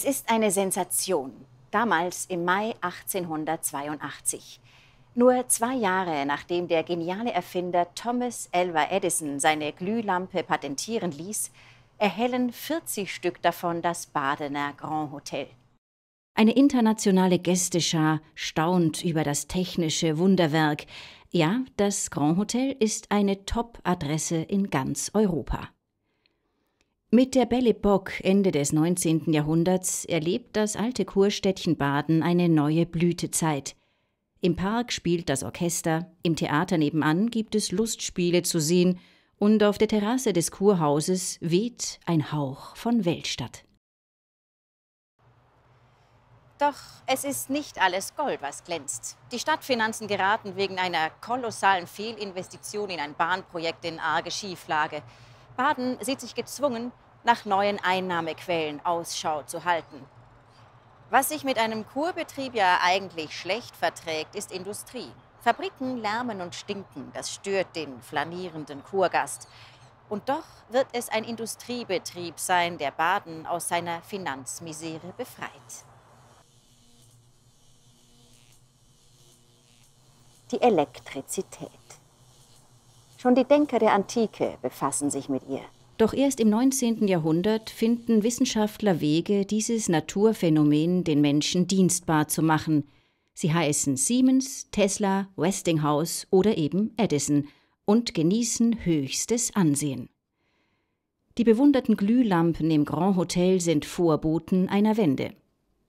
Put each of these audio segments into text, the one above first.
Es ist eine Sensation. Damals im Mai 1882. Nur zwei Jahre nachdem der geniale Erfinder Thomas Alva Edison seine Glühlampe patentieren ließ, erhellen 40 Stück davon das Badener Grand Hotel. Eine internationale Gästeschar staunt über das technische Wunderwerk. Ja, das Grand Hotel ist eine Top-Adresse in ganz Europa. Mit der Belle Epoque Ende des 19. Jahrhunderts erlebt das alte Kurstädtchen Baden eine neue Blütezeit. Im Park spielt das Orchester, im Theater nebenan gibt es Lustspiele zu sehen und auf der Terrasse des Kurhauses weht ein Hauch von Weltstadt. Doch es ist nicht alles Gold, was glänzt. Die Stadtfinanzen geraten wegen einer kolossalen Fehlinvestition in ein Bahnprojekt in arge Schieflage. Baden sieht sich gezwungen, nach neuen Einnahmequellen Ausschau zu halten. Was sich mit einem Kurbetrieb ja eigentlich schlecht verträgt, ist Industrie. Fabriken lärmen und stinken, das stört den flanierenden Kurgast. Und doch wird es ein Industriebetrieb sein, der Baden aus seiner Finanzmisere befreit. Die Elektrizität. Schon die Denker der Antike befassen sich mit ihr. Doch erst im 19. Jahrhundert finden Wissenschaftler Wege, dieses Naturphänomen den Menschen dienstbar zu machen. Sie heißen Siemens, Tesla, Westinghouse oder eben Edison und genießen höchstes Ansehen. Die bewunderten Glühlampen im Grand Hotel sind Vorboten einer Wende.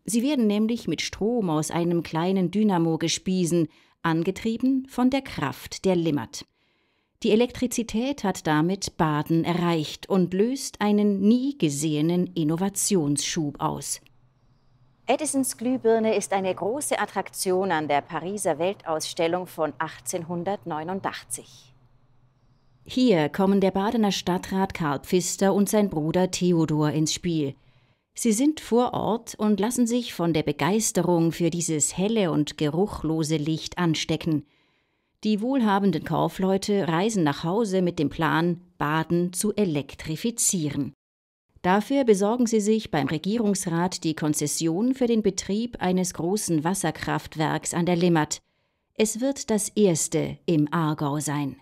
Sie werden nämlich mit Strom aus einem kleinen Dynamo gespiesen, angetrieben von der Kraft der Limmat. Die Elektrizität hat damit Baden erreicht und löst einen nie gesehenen Innovationsschub aus. Edisons Glühbirne ist eine große Attraktion an der Pariser Weltausstellung von 1889. Hier kommen der Badener Stadtrat Karl Pfister und sein Bruder Theodor ins Spiel. Sie sind vor Ort und lassen sich von der Begeisterung für dieses helle und geruchlose Licht anstecken – die wohlhabenden Kaufleute reisen nach Hause mit dem Plan, Baden zu elektrifizieren. Dafür besorgen sie sich beim Regierungsrat die Konzession für den Betrieb eines großen Wasserkraftwerks an der Limmat. Es wird das erste im Aargau sein.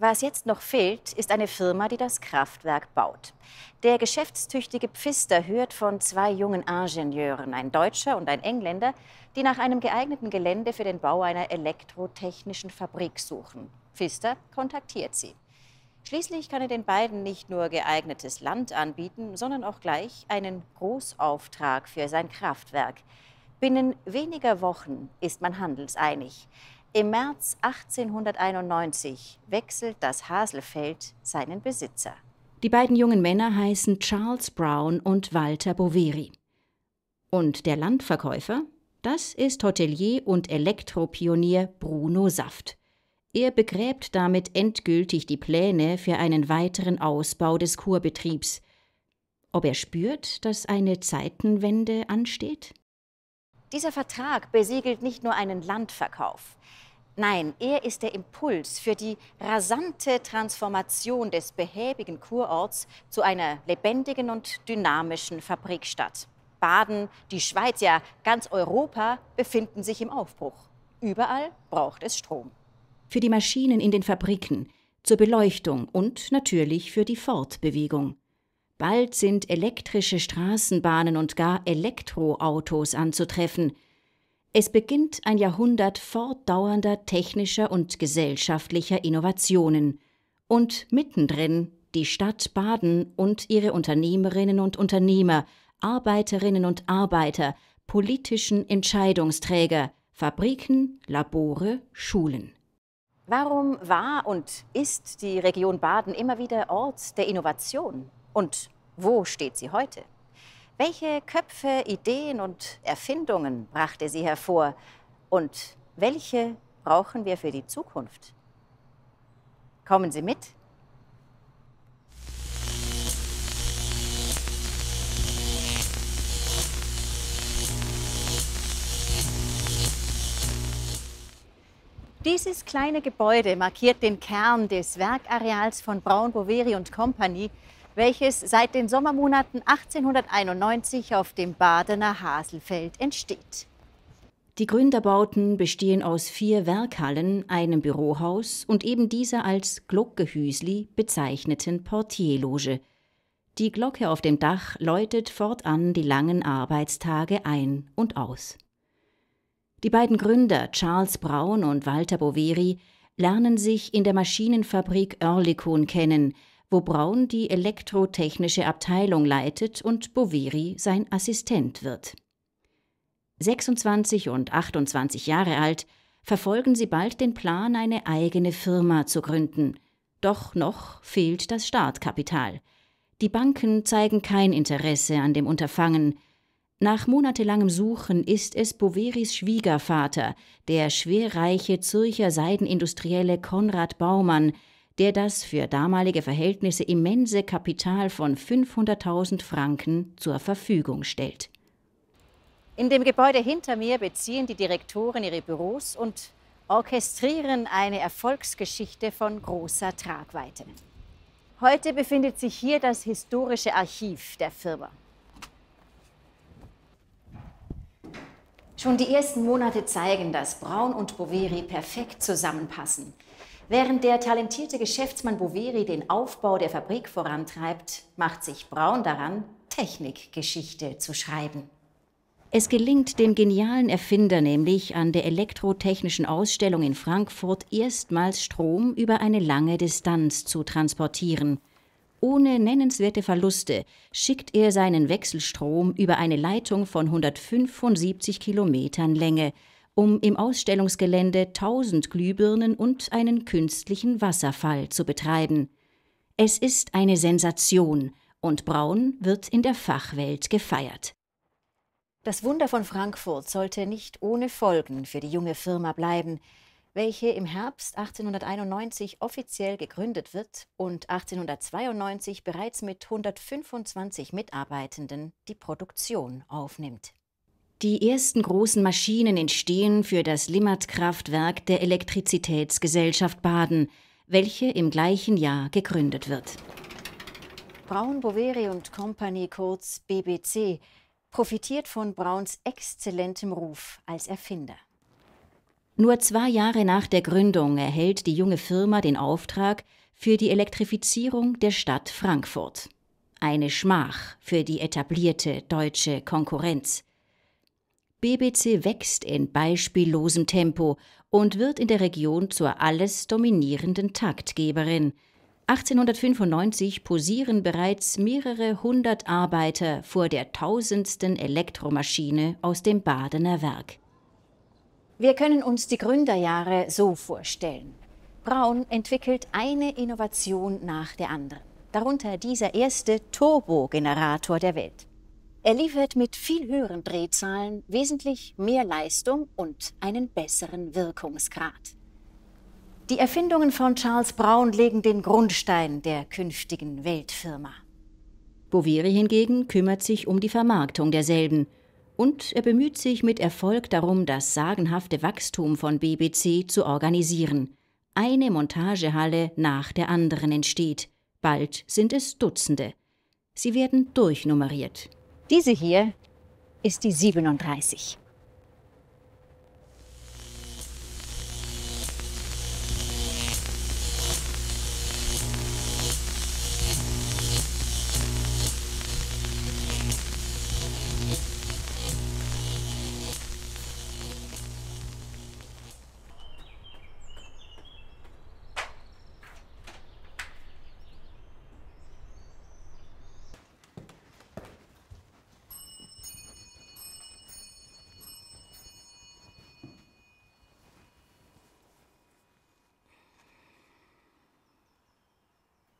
Was jetzt noch fehlt, ist eine Firma, die das Kraftwerk baut. Der geschäftstüchtige Pfister hört von zwei jungen Ingenieuren, ein Deutscher und ein Engländer, die nach einem geeigneten Gelände für den Bau einer elektrotechnischen Fabrik suchen. Pfister kontaktiert sie. Schließlich kann er den beiden nicht nur geeignetes Land anbieten, sondern auch gleich einen Großauftrag für sein Kraftwerk. Binnen weniger Wochen ist man handelseinig. Im März 1891 wechselt das Haselfeld seinen Besitzer. Die beiden jungen Männer heißen Charles Brown und Walter Boveri. Und der Landverkäufer, das ist Hotelier und Elektropionier Bruno Saft. Er begräbt damit endgültig die Pläne für einen weiteren Ausbau des Kurbetriebs. Ob er spürt, dass eine Zeitenwende ansteht? Dieser Vertrag besiegelt nicht nur einen Landverkauf. Nein, er ist der Impuls für die rasante Transformation des behäbigen Kurorts zu einer lebendigen und dynamischen Fabrikstadt. Baden, die Schweiz, ja ganz Europa befinden sich im Aufbruch. Überall braucht es Strom. Für die Maschinen in den Fabriken, zur Beleuchtung und natürlich für die Fortbewegung. Bald sind elektrische Straßenbahnen und gar Elektroautos anzutreffen. Es beginnt ein Jahrhundert fortdauernder technischer und gesellschaftlicher Innovationen. Und mittendrin die Stadt Baden und ihre Unternehmerinnen und Unternehmer, Arbeiterinnen und Arbeiter, politischen Entscheidungsträger, Fabriken, Labore, Schulen. Warum war und ist die Region Baden immer wieder Ort der Innovation? Und wo steht sie heute? Welche Köpfe, Ideen und Erfindungen brachte sie hervor? Und welche brauchen wir für die Zukunft? Kommen Sie mit. Dieses kleine Gebäude markiert den Kern des Werkareals von Braun, Boveri und Company, welches seit den Sommermonaten 1891 auf dem Badener Haselfeld entsteht. Die Gründerbauten bestehen aus vier Werkhallen, einem Bürohaus und eben dieser als Glockehüsli bezeichneten Portierloge. Die Glocke auf dem Dach läutet fortan die langen Arbeitstage ein und aus. Die beiden Gründer Charles Braun und Walter Boveri lernen sich in der Maschinenfabrik Oerlikon kennen, wo Braun die elektrotechnische Abteilung leitet und Boveri sein Assistent wird. 26 und 28 Jahre alt, verfolgen sie bald den Plan, eine eigene Firma zu gründen. Doch noch fehlt das Startkapital. Die Banken zeigen kein Interesse an dem Unterfangen. Nach monatelangem Suchen ist es Boveris Schwiegervater, der schwerreiche Zürcher Seidenindustrielle Konrad Baumann, der das für damalige Verhältnisse immense Kapital von 500.000 Franken zur Verfügung stellt. In dem Gebäude hinter mir beziehen die Direktoren ihre Büros und orchestrieren eine Erfolgsgeschichte von großer Tragweite. Heute befindet sich hier das historische Archiv der Firma. Schon die ersten Monate zeigen, dass Braun und Boveri perfekt zusammenpassen. Während der talentierte Geschäftsmann Boveri den Aufbau der Fabrik vorantreibt, macht sich Braun daran, Technikgeschichte zu schreiben. Es gelingt dem genialen Erfinder nämlich, an der elektrotechnischen Ausstellung in Frankfurt erstmals Strom über eine lange Distanz zu transportieren. Ohne nennenswerte Verluste schickt er seinen Wechselstrom über eine Leitung von 175 Kilometern Länge um im Ausstellungsgelände 1000 Glühbirnen und einen künstlichen Wasserfall zu betreiben. Es ist eine Sensation und Braun wird in der Fachwelt gefeiert. Das Wunder von Frankfurt sollte nicht ohne Folgen für die junge Firma bleiben, welche im Herbst 1891 offiziell gegründet wird und 1892 bereits mit 125 Mitarbeitenden die Produktion aufnimmt. Die ersten großen Maschinen entstehen für das Limmat-Kraftwerk der Elektrizitätsgesellschaft Baden, welche im gleichen Jahr gegründet wird. Braun Boveri und Company, kurz BBC, profitiert von Brauns exzellentem Ruf als Erfinder. Nur zwei Jahre nach der Gründung erhält die junge Firma den Auftrag für die Elektrifizierung der Stadt Frankfurt. Eine Schmach für die etablierte deutsche Konkurrenz. BBC wächst in beispiellosem Tempo und wird in der Region zur alles dominierenden Taktgeberin. 1895 posieren bereits mehrere hundert Arbeiter vor der tausendsten Elektromaschine aus dem Badener Werk. Wir können uns die Gründerjahre so vorstellen. Braun entwickelt eine Innovation nach der anderen, darunter dieser erste Turbogenerator der Welt. Er liefert mit viel höheren Drehzahlen wesentlich mehr Leistung und einen besseren Wirkungsgrad. Die Erfindungen von Charles Brown legen den Grundstein der künftigen Weltfirma. Boveri hingegen kümmert sich um die Vermarktung derselben und er bemüht sich mit Erfolg darum, das sagenhafte Wachstum von BBC zu organisieren. Eine Montagehalle nach der anderen entsteht. Bald sind es Dutzende. Sie werden durchnummeriert. Diese hier ist die 37.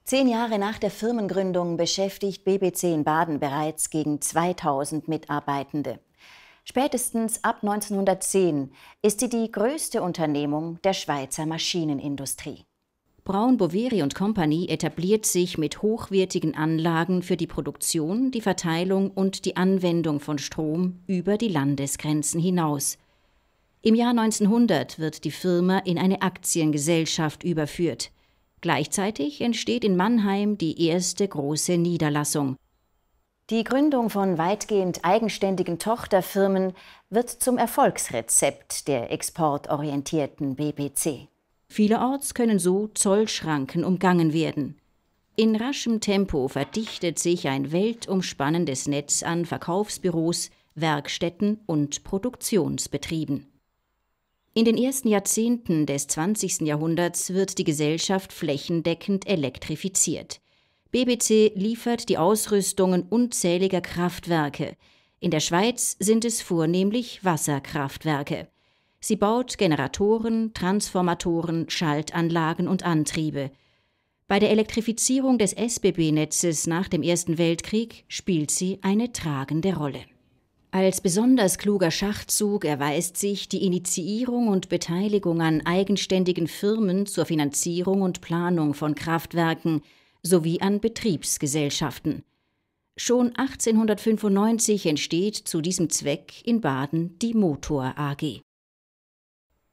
Zehn Jahre nach der Firmengründung beschäftigt BBC in Baden bereits gegen 2000 Mitarbeitende. Spätestens ab 1910 ist sie die größte Unternehmung der Schweizer Maschinenindustrie. Braun, Boveri und Company etabliert sich mit hochwertigen Anlagen für die Produktion, die Verteilung und die Anwendung von Strom über die Landesgrenzen hinaus. Im Jahr 1900 wird die Firma in eine Aktiengesellschaft überführt. Gleichzeitig entsteht in Mannheim die erste große Niederlassung. Die Gründung von weitgehend eigenständigen Tochterfirmen wird zum Erfolgsrezept der exportorientierten BBC. Vielerorts können so Zollschranken umgangen werden. In raschem Tempo verdichtet sich ein weltumspannendes Netz an Verkaufsbüros, Werkstätten und Produktionsbetrieben. In den ersten Jahrzehnten des 20. Jahrhunderts wird die Gesellschaft flächendeckend elektrifiziert. BBC liefert die Ausrüstungen unzähliger Kraftwerke. In der Schweiz sind es vornehmlich Wasserkraftwerke. Sie baut Generatoren, Transformatoren, Schaltanlagen und Antriebe. Bei der Elektrifizierung des SBB-Netzes nach dem Ersten Weltkrieg spielt sie eine tragende Rolle. Als besonders kluger Schachzug erweist sich die Initiierung und Beteiligung an eigenständigen Firmen zur Finanzierung und Planung von Kraftwerken sowie an Betriebsgesellschaften. Schon 1895 entsteht zu diesem Zweck in Baden die Motor AG.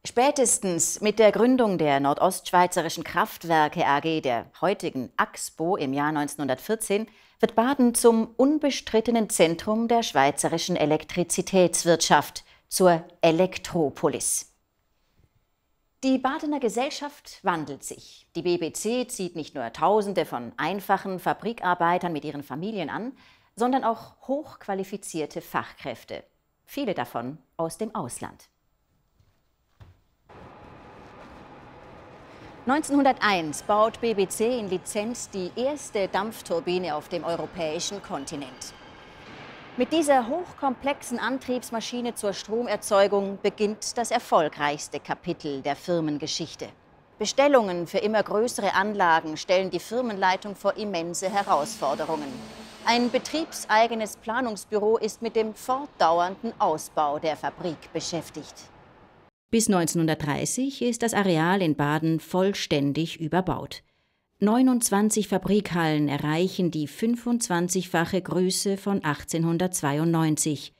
Spätestens mit der Gründung der Nordostschweizerischen Kraftwerke AG, der heutigen AXPO, im Jahr 1914 wird Baden zum unbestrittenen Zentrum der schweizerischen Elektrizitätswirtschaft, zur Elektropolis. Die Badener Gesellschaft wandelt sich. Die BBC zieht nicht nur Tausende von einfachen Fabrikarbeitern mit ihren Familien an, sondern auch hochqualifizierte Fachkräfte, viele davon aus dem Ausland. 1901 baut BBC in Lizenz die erste Dampfturbine auf dem europäischen Kontinent. Mit dieser hochkomplexen Antriebsmaschine zur Stromerzeugung beginnt das erfolgreichste Kapitel der Firmengeschichte. Bestellungen für immer größere Anlagen stellen die Firmenleitung vor immense Herausforderungen. Ein betriebseigenes Planungsbüro ist mit dem fortdauernden Ausbau der Fabrik beschäftigt. Bis 1930 ist das Areal in Baden vollständig überbaut. 29 Fabrikhallen erreichen die 25-fache Größe von 1892.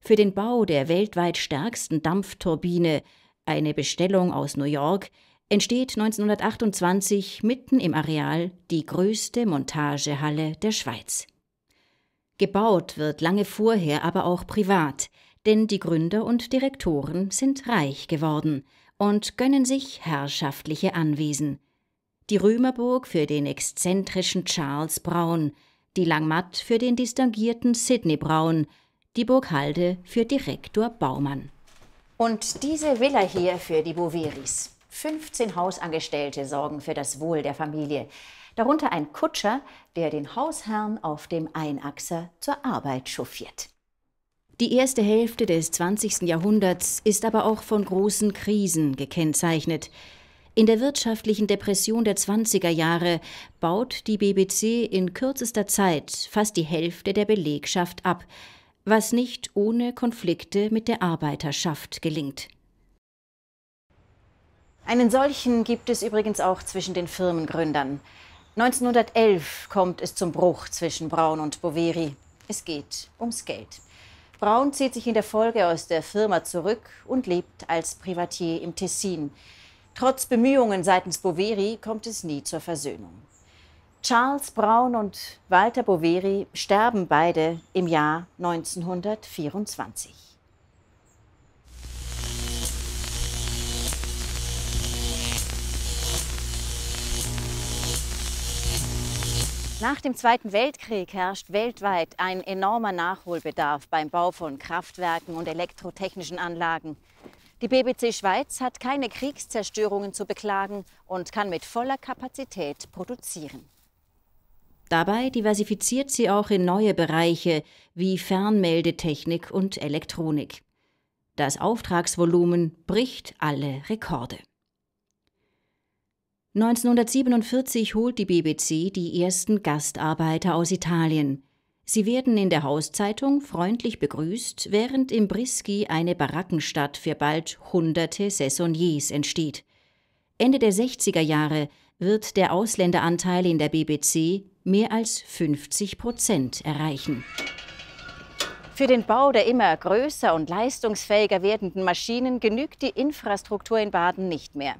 Für den Bau der weltweit stärksten Dampfturbine, eine Bestellung aus New York, entsteht 1928 mitten im Areal die größte Montagehalle der Schweiz. Gebaut wird lange vorher aber auch privat – denn die Gründer und Direktoren sind reich geworden und gönnen sich herrschaftliche Anwesen. Die Römerburg für den exzentrischen Charles Braun, die Langmatt für den distinguierten Sidney Braun, die Burghalde für Direktor Baumann. Und diese Villa hier für die Boveris. 15 Hausangestellte sorgen für das Wohl der Familie. Darunter ein Kutscher, der den Hausherrn auf dem Einachser zur Arbeit chauffiert. Die erste Hälfte des 20. Jahrhunderts ist aber auch von großen Krisen gekennzeichnet. In der wirtschaftlichen Depression der 20er Jahre baut die BBC in kürzester Zeit fast die Hälfte der Belegschaft ab, was nicht ohne Konflikte mit der Arbeiterschaft gelingt. Einen solchen gibt es übrigens auch zwischen den Firmengründern. 1911 kommt es zum Bruch zwischen Braun und Boveri. Es geht ums Geld. Braun zieht sich in der Folge aus der Firma zurück und lebt als Privatier im Tessin. Trotz Bemühungen seitens Boveri kommt es nie zur Versöhnung. Charles Braun und Walter Boveri sterben beide im Jahr 1924. Nach dem Zweiten Weltkrieg herrscht weltweit ein enormer Nachholbedarf beim Bau von Kraftwerken und elektrotechnischen Anlagen. Die BBC Schweiz hat keine Kriegszerstörungen zu beklagen und kann mit voller Kapazität produzieren. Dabei diversifiziert sie auch in neue Bereiche wie Fernmeldetechnik und Elektronik. Das Auftragsvolumen bricht alle Rekorde. 1947 holt die BBC die ersten Gastarbeiter aus Italien. Sie werden in der Hauszeitung freundlich begrüßt, während im Briski eine Barackenstadt für bald hunderte Saisonniers entsteht. Ende der 60er Jahre wird der Ausländeranteil in der BBC mehr als 50 Prozent erreichen. Für den Bau der immer größer und leistungsfähiger werdenden Maschinen genügt die Infrastruktur in Baden nicht mehr.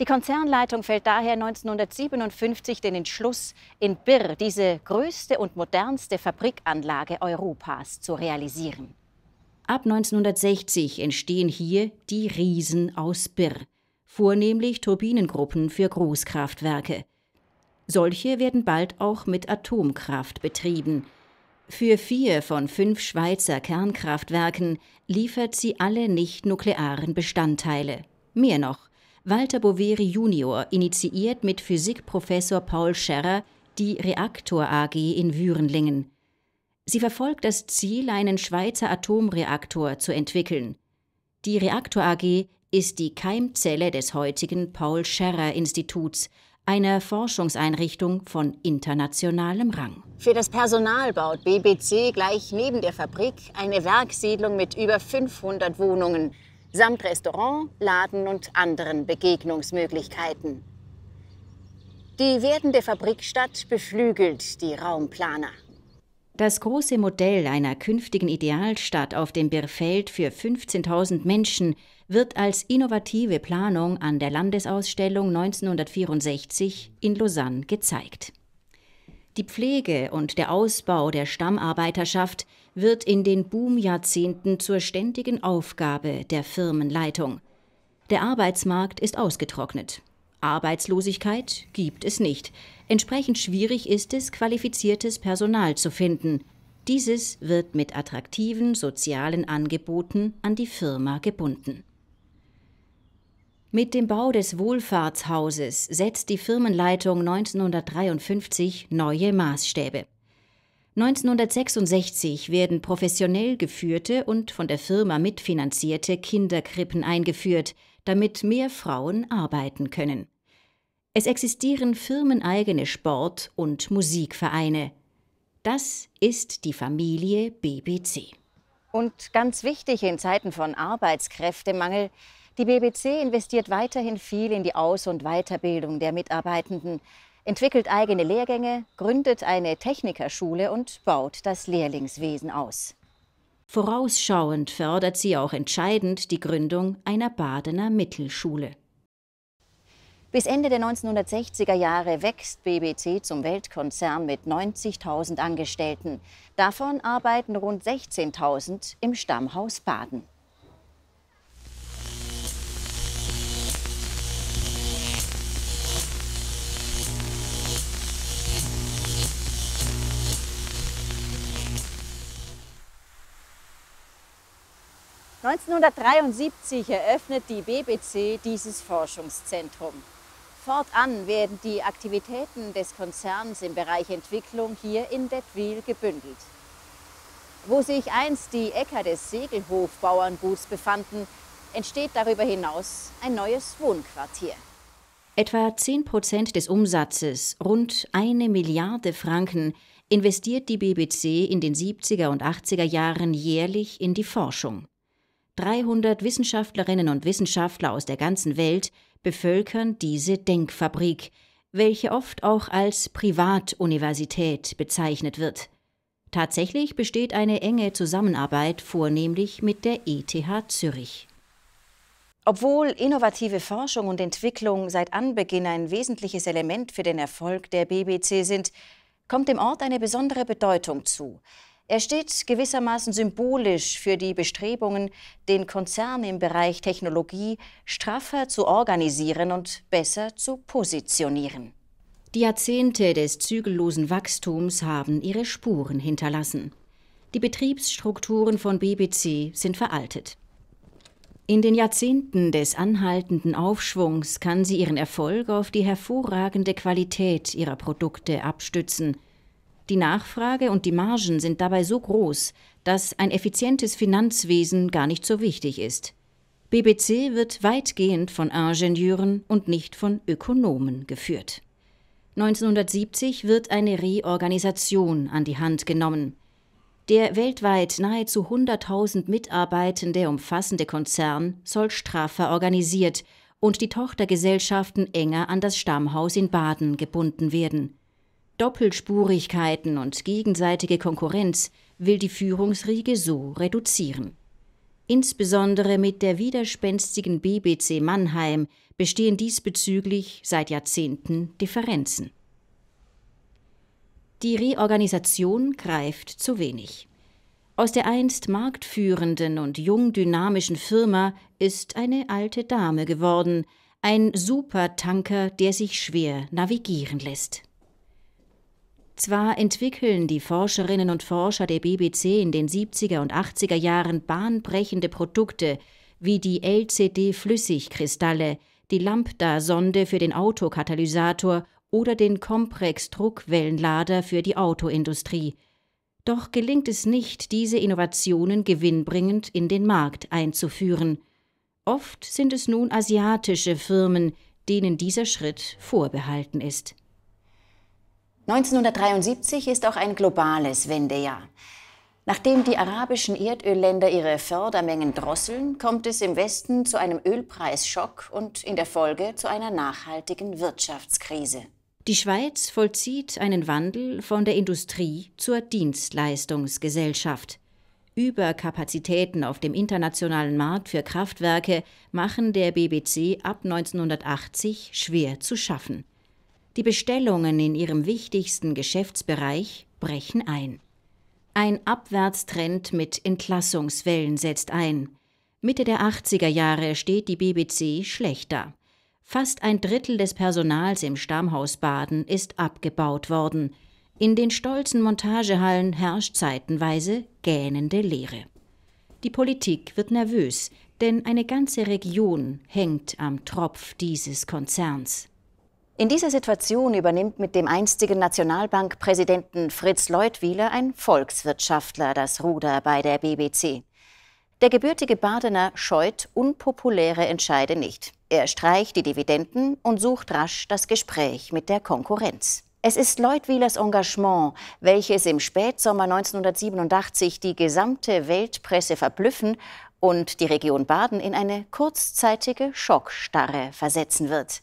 Die Konzernleitung fällt daher 1957 den Entschluss, in Birr diese größte und modernste Fabrikanlage Europas zu realisieren. Ab 1960 entstehen hier die Riesen aus Birr, vornehmlich Turbinengruppen für Großkraftwerke. Solche werden bald auch mit Atomkraft betrieben. Für vier von fünf Schweizer Kernkraftwerken liefert sie alle nicht-nuklearen Bestandteile. Mehr noch, Walter Boveri junior initiiert mit Physikprofessor Paul Scherrer die Reaktor AG in Würenlingen. Sie verfolgt das Ziel, einen Schweizer Atomreaktor zu entwickeln. Die Reaktor AG ist die Keimzelle des heutigen Paul Scherrer Instituts, einer Forschungseinrichtung von internationalem Rang. Für das Personal baut BBC gleich neben der Fabrik eine Werksiedlung mit über 500 Wohnungen samt Restaurant, Laden und anderen Begegnungsmöglichkeiten. Die werdende Fabrikstadt beflügelt die Raumplaner. Das große Modell einer künftigen Idealstadt auf dem Birfeld für 15.000 Menschen wird als innovative Planung an der Landesausstellung 1964 in Lausanne gezeigt. Die Pflege und der Ausbau der Stammarbeiterschaft wird in den Boomjahrzehnten zur ständigen Aufgabe der Firmenleitung. Der Arbeitsmarkt ist ausgetrocknet. Arbeitslosigkeit gibt es nicht. Entsprechend schwierig ist es, qualifiziertes Personal zu finden. Dieses wird mit attraktiven sozialen Angeboten an die Firma gebunden. Mit dem Bau des Wohlfahrtshauses setzt die Firmenleitung 1953 neue Maßstäbe. 1966 werden professionell geführte und von der Firma mitfinanzierte Kinderkrippen eingeführt, damit mehr Frauen arbeiten können. Es existieren firmeneigene Sport- und Musikvereine. Das ist die Familie BBC. Und ganz wichtig in Zeiten von Arbeitskräftemangel, die BBC investiert weiterhin viel in die Aus- und Weiterbildung der Mitarbeitenden entwickelt eigene Lehrgänge, gründet eine Technikerschule und baut das Lehrlingswesen aus. Vorausschauend fördert sie auch entscheidend die Gründung einer Badener Mittelschule. Bis Ende der 1960er Jahre wächst BBC zum Weltkonzern mit 90.000 Angestellten. Davon arbeiten rund 16.000 im Stammhaus Baden. 1973 eröffnet die BBC dieses Forschungszentrum. Fortan werden die Aktivitäten des Konzerns im Bereich Entwicklung hier in Detwil gebündelt. Wo sich einst die Äcker des Segelhofbauernguts befanden, entsteht darüber hinaus ein neues Wohnquartier. Etwa 10 Prozent des Umsatzes, rund eine Milliarde Franken, investiert die BBC in den 70er und 80er Jahren jährlich in die Forschung. 300 Wissenschaftlerinnen und Wissenschaftler aus der ganzen Welt bevölkern diese Denkfabrik, welche oft auch als Privatuniversität bezeichnet wird. Tatsächlich besteht eine enge Zusammenarbeit vornehmlich mit der ETH Zürich. Obwohl innovative Forschung und Entwicklung seit Anbeginn ein wesentliches Element für den Erfolg der BBC sind, kommt dem Ort eine besondere Bedeutung zu. Er steht gewissermaßen symbolisch für die Bestrebungen, den Konzern im Bereich Technologie straffer zu organisieren und besser zu positionieren. Die Jahrzehnte des zügellosen Wachstums haben ihre Spuren hinterlassen. Die Betriebsstrukturen von BBC sind veraltet. In den Jahrzehnten des anhaltenden Aufschwungs kann sie ihren Erfolg auf die hervorragende Qualität ihrer Produkte abstützen – die Nachfrage und die Margen sind dabei so groß, dass ein effizientes Finanzwesen gar nicht so wichtig ist. BBC wird weitgehend von Ingenieuren und nicht von Ökonomen geführt. 1970 wird eine Reorganisation an die Hand genommen. Der weltweit nahezu 100.000 Mitarbeitende umfassende Konzern soll straffer organisiert und die Tochtergesellschaften enger an das Stammhaus in Baden gebunden werden. Doppelspurigkeiten und gegenseitige Konkurrenz will die Führungsriege so reduzieren. Insbesondere mit der widerspenstigen BBC Mannheim bestehen diesbezüglich seit Jahrzehnten Differenzen. Die Reorganisation greift zu wenig. Aus der einst marktführenden und jung dynamischen Firma ist eine alte Dame geworden, ein Supertanker, der sich schwer navigieren lässt. Zwar entwickeln die Forscherinnen und Forscher der BBC in den 70er und 80er Jahren bahnbrechende Produkte wie die LCD-Flüssigkristalle, die Lambda-Sonde für den Autokatalysator oder den Comprex-Druckwellenlader für die Autoindustrie. Doch gelingt es nicht, diese Innovationen gewinnbringend in den Markt einzuführen. Oft sind es nun asiatische Firmen, denen dieser Schritt vorbehalten ist. 1973 ist auch ein globales Wendejahr. Nachdem die arabischen Erdölländer ihre Fördermengen drosseln, kommt es im Westen zu einem Ölpreisschock und in der Folge zu einer nachhaltigen Wirtschaftskrise. Die Schweiz vollzieht einen Wandel von der Industrie zur Dienstleistungsgesellschaft. Überkapazitäten auf dem internationalen Markt für Kraftwerke machen der BBC ab 1980 schwer zu schaffen. Die Bestellungen in ihrem wichtigsten Geschäftsbereich brechen ein. Ein Abwärtstrend mit Entlassungswellen setzt ein. Mitte der 80er Jahre steht die BBC schlechter. Fast ein Drittel des Personals im Stammhaus Baden ist abgebaut worden. In den stolzen Montagehallen herrscht zeitenweise gähnende Leere. Die Politik wird nervös, denn eine ganze Region hängt am Tropf dieses Konzerns. In dieser Situation übernimmt mit dem einstigen Nationalbankpräsidenten Fritz Leutwieler ein Volkswirtschaftler das Ruder bei der BBC. Der gebürtige Badener scheut unpopuläre Entscheide nicht. Er streicht die Dividenden und sucht rasch das Gespräch mit der Konkurrenz. Es ist Leutwilers Engagement, welches im Spätsommer 1987 die gesamte Weltpresse verblüffen und die Region Baden in eine kurzzeitige Schockstarre versetzen wird.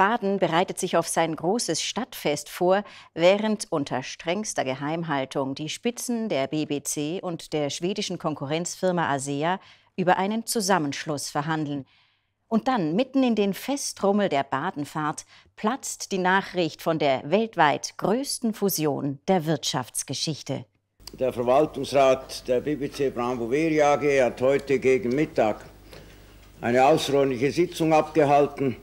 Baden bereitet sich auf sein großes Stadtfest vor, während unter strengster Geheimhaltung die Spitzen der BBC und der schwedischen Konkurrenzfirma ASEA über einen Zusammenschluss verhandeln. Und dann, mitten in den Festrummel der Badenfahrt, platzt die Nachricht von der weltweit größten Fusion der Wirtschaftsgeschichte. Der Verwaltungsrat der BBC Brandenburg AG hat heute gegen Mittag eine außerordentliche Sitzung abgehalten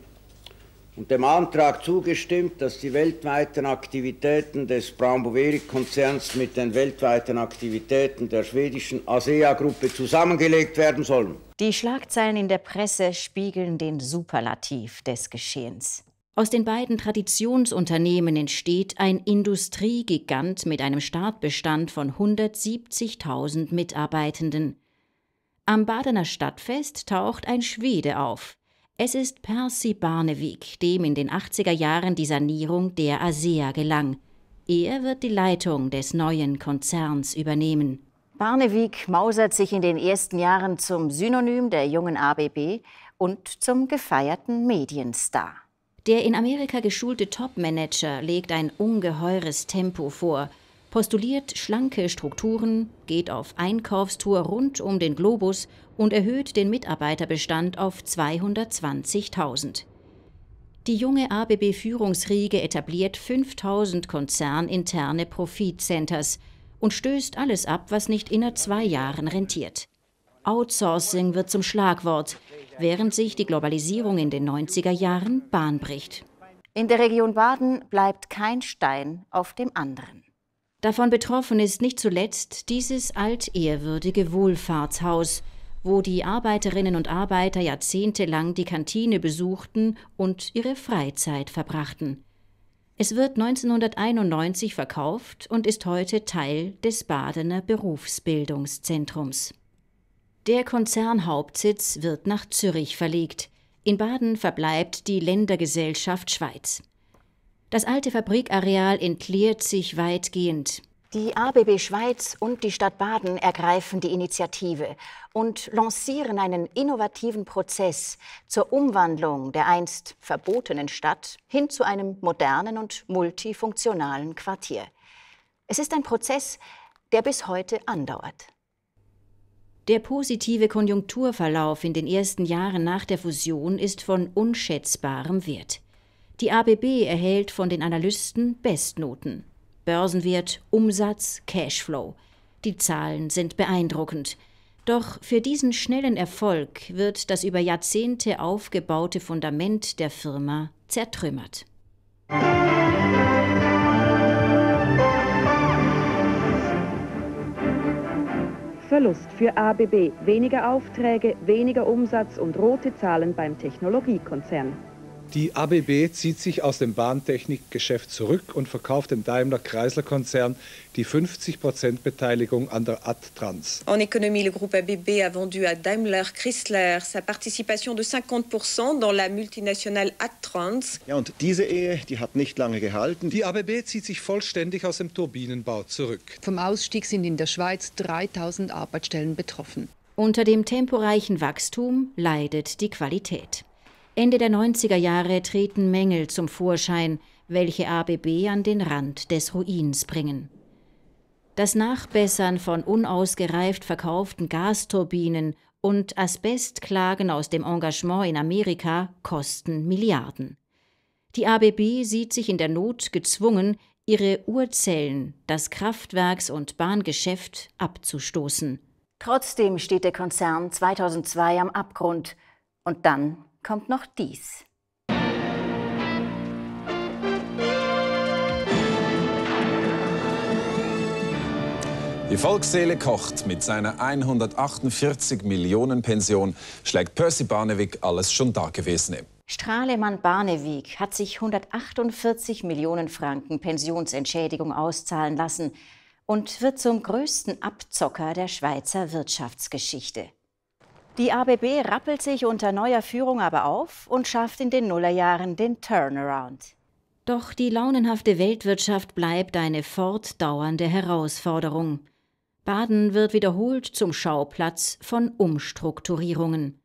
und dem Antrag zugestimmt, dass die weltweiten Aktivitäten des Braunboveri-Konzerns mit den weltweiten Aktivitäten der schwedischen ASEA-Gruppe zusammengelegt werden sollen. Die Schlagzeilen in der Presse spiegeln den Superlativ des Geschehens. Aus den beiden Traditionsunternehmen entsteht ein Industriegigant mit einem Startbestand von 170.000 Mitarbeitenden. Am Badener Stadtfest taucht ein Schwede auf. Es ist Percy Barnevik, dem in den 80er Jahren die Sanierung der ASEA gelang. Er wird die Leitung des neuen Konzerns übernehmen. Barnevik mausert sich in den ersten Jahren zum Synonym der jungen ABB und zum gefeierten Medienstar. Der in Amerika geschulte Topmanager legt ein ungeheures Tempo vor, postuliert schlanke Strukturen, geht auf Einkaufstour rund um den Globus und erhöht den Mitarbeiterbestand auf 220.000. Die junge ABB-Führungsriege etabliert 5000 konzerninterne Profitcenters und stößt alles ab, was nicht inner zwei Jahren rentiert. Outsourcing wird zum Schlagwort, während sich die Globalisierung in den 90er Jahren Bahn bricht. In der Region Baden bleibt kein Stein auf dem anderen. Davon betroffen ist nicht zuletzt dieses altehrwürdige Wohlfahrtshaus, wo die Arbeiterinnen und Arbeiter jahrzehntelang die Kantine besuchten und ihre Freizeit verbrachten. Es wird 1991 verkauft und ist heute Teil des Badener Berufsbildungszentrums. Der Konzernhauptsitz wird nach Zürich verlegt. In Baden verbleibt die Ländergesellschaft Schweiz. Das alte Fabrikareal entleert sich weitgehend. Die ABB Schweiz und die Stadt Baden ergreifen die Initiative und lancieren einen innovativen Prozess zur Umwandlung der einst verbotenen Stadt hin zu einem modernen und multifunktionalen Quartier. Es ist ein Prozess, der bis heute andauert. Der positive Konjunkturverlauf in den ersten Jahren nach der Fusion ist von unschätzbarem Wert. Die ABB erhält von den Analysten Bestnoten. Börsenwert, Umsatz, Cashflow. Die Zahlen sind beeindruckend. Doch für diesen schnellen Erfolg wird das über Jahrzehnte aufgebaute Fundament der Firma zertrümmert. Verlust für ABB, weniger Aufträge, weniger Umsatz und rote Zahlen beim Technologiekonzern. Die ABB zieht sich aus dem Bahntechnikgeschäft zurück und verkauft dem Daimler-Chrysler-Konzern die 50% Beteiligung an der Adtrans. En économie, le groupe ABB a vendu à Daimler-Chrysler sa participation de 50% dans la multinationale Adtrans. Ja, und diese Ehe, die hat nicht lange gehalten. Die ABB zieht sich vollständig aus dem Turbinenbau zurück. Vom Ausstieg sind in der Schweiz 3000 Arbeitsstellen betroffen. Unter dem temporeichen Wachstum leidet die Qualität. Ende der 90er Jahre treten Mängel zum Vorschein, welche ABB an den Rand des Ruins bringen. Das Nachbessern von unausgereift verkauften Gasturbinen und Asbestklagen aus dem Engagement in Amerika kosten Milliarden. Die ABB sieht sich in der Not gezwungen, ihre Urzellen, das Kraftwerks- und Bahngeschäft abzustoßen. Trotzdem steht der Konzern 2002 am Abgrund und dann kommt noch dies. Die Volksseele kocht. Mit seiner 148 Millionen Pension schlägt Percy Barnewig alles schon Dagewesene. Strahlemann Barnewig hat sich 148 Millionen Franken Pensionsentschädigung auszahlen lassen und wird zum größten Abzocker der Schweizer Wirtschaftsgeschichte. Die ABB rappelt sich unter neuer Führung aber auf und schafft in den Nullerjahren den Turnaround. Doch die launenhafte Weltwirtschaft bleibt eine fortdauernde Herausforderung. Baden wird wiederholt zum Schauplatz von Umstrukturierungen.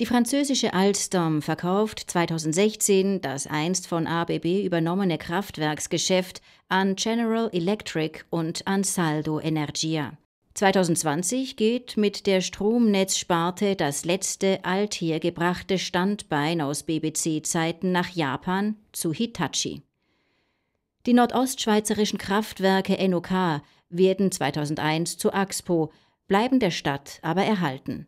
Die französische Alstom verkauft 2016 das einst von ABB übernommene Kraftwerksgeschäft an General Electric und an Saldo Energia. 2020 geht mit der Stromnetzsparte das letzte althergebrachte Standbein aus BBC-Zeiten nach Japan zu Hitachi. Die nordostschweizerischen Kraftwerke NOK werden 2001 zu AXPO, bleiben der Stadt aber erhalten.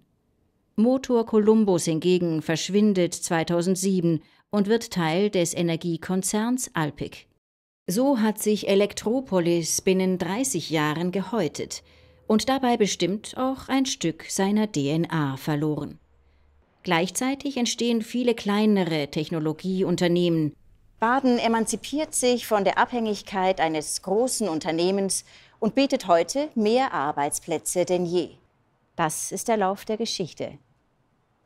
Motor Columbus hingegen verschwindet 2007 und wird Teil des Energiekonzerns Alpic. So hat sich Elektropolis binnen 30 Jahren gehäutet – und dabei bestimmt auch ein Stück seiner DNA verloren. Gleichzeitig entstehen viele kleinere Technologieunternehmen. Baden emanzipiert sich von der Abhängigkeit eines großen Unternehmens und bietet heute mehr Arbeitsplätze denn je. Das ist der Lauf der Geschichte,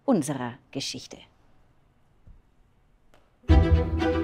unserer Geschichte. Musik